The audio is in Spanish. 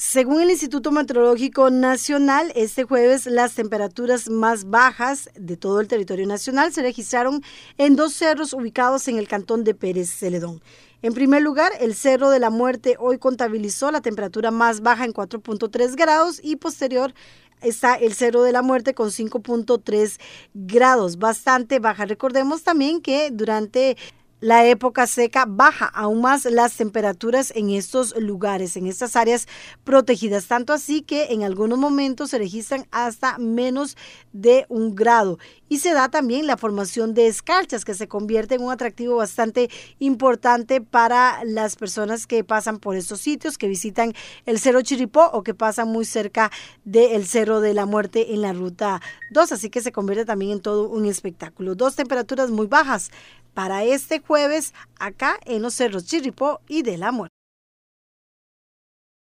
Según el Instituto Meteorológico Nacional, este jueves las temperaturas más bajas de todo el territorio nacional se registraron en dos cerros ubicados en el cantón de Pérez Celedón. En primer lugar, el Cerro de la Muerte hoy contabilizó la temperatura más baja en 4.3 grados y posterior está el Cerro de la Muerte con 5.3 grados, bastante baja. Recordemos también que durante la época seca baja aún más las temperaturas en estos lugares, en estas áreas protegidas, tanto así que en algunos momentos se registran hasta menos de un grado. Y se da también la formación de escarchas, que se convierte en un atractivo bastante importante para las personas que pasan por estos sitios, que visitan el Cerro Chiripó o que pasan muy cerca del Cerro de la Muerte en la Ruta 2, así que se convierte también en todo un espectáculo. Dos temperaturas muy bajas, para este jueves acá en los Cerros Chirripó y de la